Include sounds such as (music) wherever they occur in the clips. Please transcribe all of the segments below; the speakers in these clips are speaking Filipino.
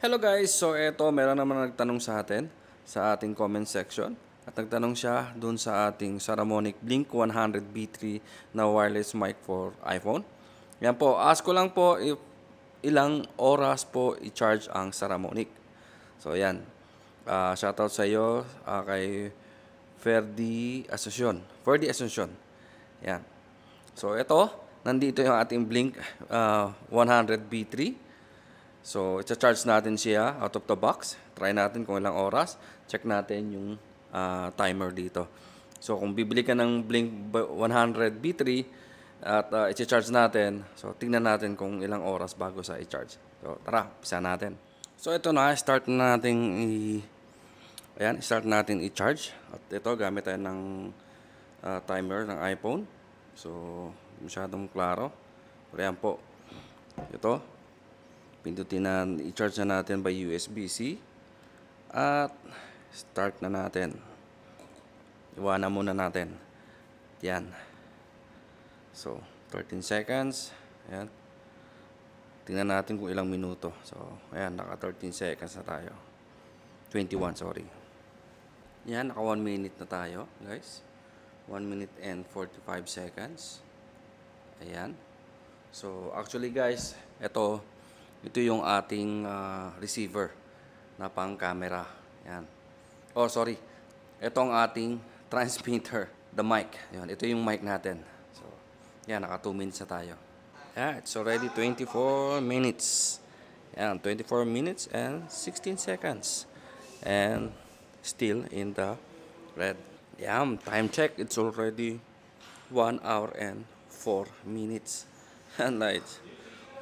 Hello guys! So eto, meron naman nagtanong sa atin sa ating comment section. At nagtanong siya doon sa ating Saramonic Blink 100 B3 na wireless mic for iPhone. Yan po, ask ko lang po if ilang oras po i-charge ang Saramonic. So yan, uh, shoutout sa iyo uh, kay Ferdi Asuncion. Ferdi Asuncion. Yan. So ito, nandito yung ating Blink uh, 100 B3. So, i-charge natin siya out of the box. Try natin kung ilang oras. Check natin yung uh, timer dito. So, kung bibili ka ng Blink 100 B3 at uh, ah, i-charge natin, so tingnan natin kung ilang oras bago sa i-charge. So, tara, pisa natin. So, ito na. Start na natin i- Ayan, start natin i-charge. At ito, gamit tayo ng uh, timer ng iPhone. So, masyadong klaro. Pero yan po. Ito, pindutin na i-charge na natin by USB-C at start na natin iwanan muna natin yan so 13 seconds yan tingnan natin kung ilang minuto so ayan naka 13 seconds na tayo 21 sorry yan naka 1 minute na tayo guys 1 minute and 45 seconds ayan so actually guys ito ito yung ating uh, receiver na pang camera. Yan. Oh, sorry. Ito ating (laughs) transmitter, the mic. Yan, ito yung mic natin. So, yan, naka 2 minutes na tayo. Yeah, it's already 24 minutes. Yan, 24 minutes and 16 seconds. And still in the red. Yan, time check. It's already 1 hour and 4 minutes. and lights.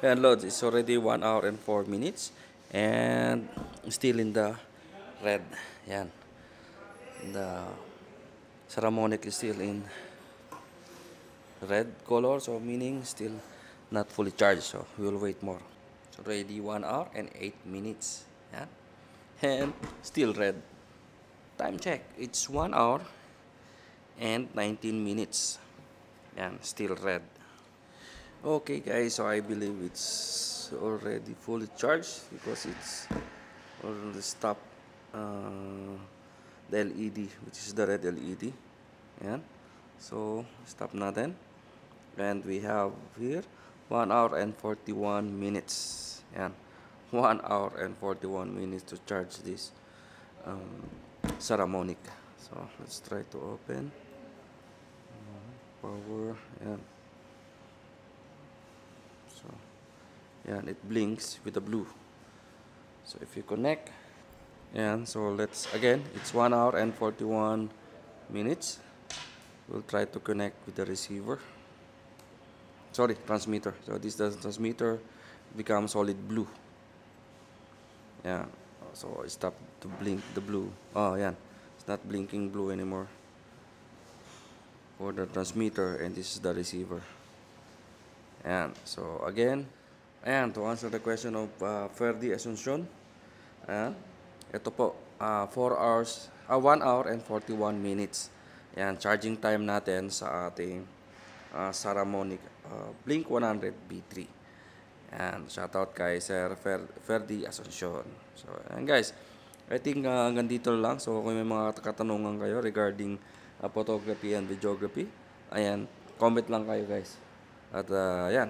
and loads it's already one hour and four minutes and still in the red Yeah, the ceremonic is still in red color so meaning still not fully charged so we will wait more it's already one hour and eight minutes Yeah, and still red time check it's one hour and 19 minutes and still red okay guys so i believe it's already fully charged because it's already stopped uh, the led which is the red led yeah so stop now then, and we have here 1 hour and 41 minutes and (laughs) 1 hour and 41 minutes to charge this um, Saramonic so let's try to open uh, power and so, it blinks with the blue. So if you connect, and so let's, again, it's 1 hour and 41 minutes. We'll try to connect with the receiver. Sorry, transmitter. So this the transmitter becomes solid blue. Yeah, so it stopped to blink the blue. Oh, yeah, it's not blinking blue anymore for the transmitter and this is the receiver. Ayan. So, again, ayan, to answer the question of uh, Ferdi Asuncion, ayan, ito po, uh, 4 hours, uh, 1 hour and 41 minutes. Ayan, charging time natin sa ating uh, Saramonic uh, Blink-100 B3. Ayan, shoutout kay Sir Fer Ferdi Asuncion. So, ayan guys, I think uh, hanggang dito lang. So, kung may mga katanungan kayo regarding uh, photography and videography, ayan, comment lang kayo guys. At uh, yan.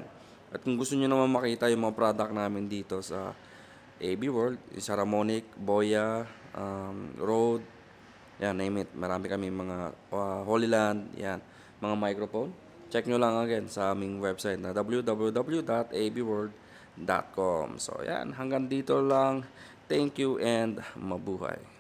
At kung gusto niyo naman makita yung mga product namin dito sa AB World, Saramonic, Boya, um, Road, yan, name it. Marami kami mga uh, Holy Land, yan, mga microphone. Check nyo lang again sa aming website na www.abworld.com. So, yan, hanggang dito lang. Thank you and mabuhay.